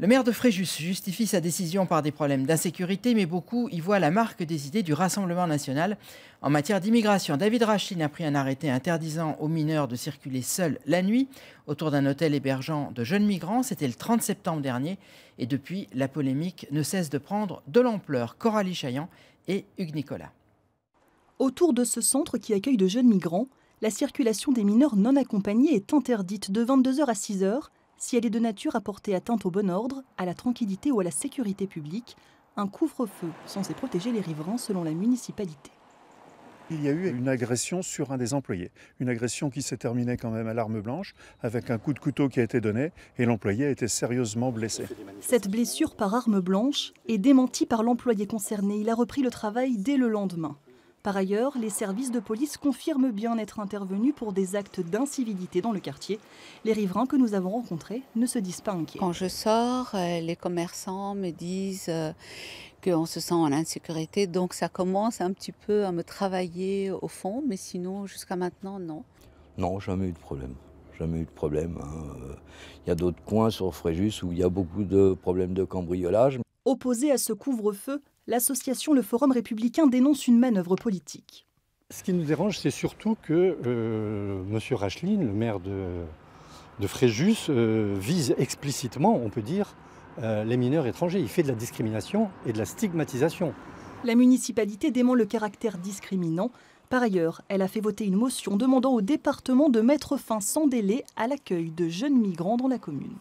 Le maire de Fréjus justifie sa décision par des problèmes d'insécurité, mais beaucoup y voient la marque des idées du Rassemblement national. En matière d'immigration, David Rachine a pris un arrêté interdisant aux mineurs de circuler seuls la nuit autour d'un hôtel hébergeant de jeunes migrants. C'était le 30 septembre dernier. Et depuis, la polémique ne cesse de prendre de l'ampleur. Coralie Chaillant et Hugues Nicolas. Autour de ce centre qui accueille de jeunes migrants, la circulation des mineurs non accompagnés est interdite de 22h à 6h si elle est de nature à porter atteinte au bon ordre, à la tranquillité ou à la sécurité publique, un couvre-feu censé protéger les riverains selon la municipalité. Il y a eu une agression sur un des employés, une agression qui s'est terminée quand même à l'arme blanche, avec un coup de couteau qui a été donné et l'employé a été sérieusement blessé. Cette blessure par arme blanche est démentie par l'employé concerné. Il a repris le travail dès le lendemain. Par ailleurs, les services de police confirment bien être intervenus pour des actes d'incivilité dans le quartier. Les riverains que nous avons rencontrés ne se disent pas inquiets. Quand je sors, euh, les commerçants me disent euh, qu'on se sent en insécurité, donc ça commence un petit peu à me travailler au fond, mais sinon jusqu'à maintenant, non. Non, jamais eu de problème jamais eu de problème. Il hein. euh, y a d'autres coins sur Fréjus où il y a beaucoup de problèmes de cambriolage. Opposé à ce couvre-feu, l'association Le Forum républicain dénonce une manœuvre politique. Ce qui nous dérange, c'est surtout que euh, M. Racheline, le maire de, Fréjus, euh, vise explicitement, on peut dire, euh, les mineurs étrangers. Il fait de la discrimination et de la stigmatisation. La municipalité dément le caractère discriminant. Par ailleurs, elle a fait voter une motion demandant au département de mettre fin sans délai à l'accueil de jeunes migrants dans la commune.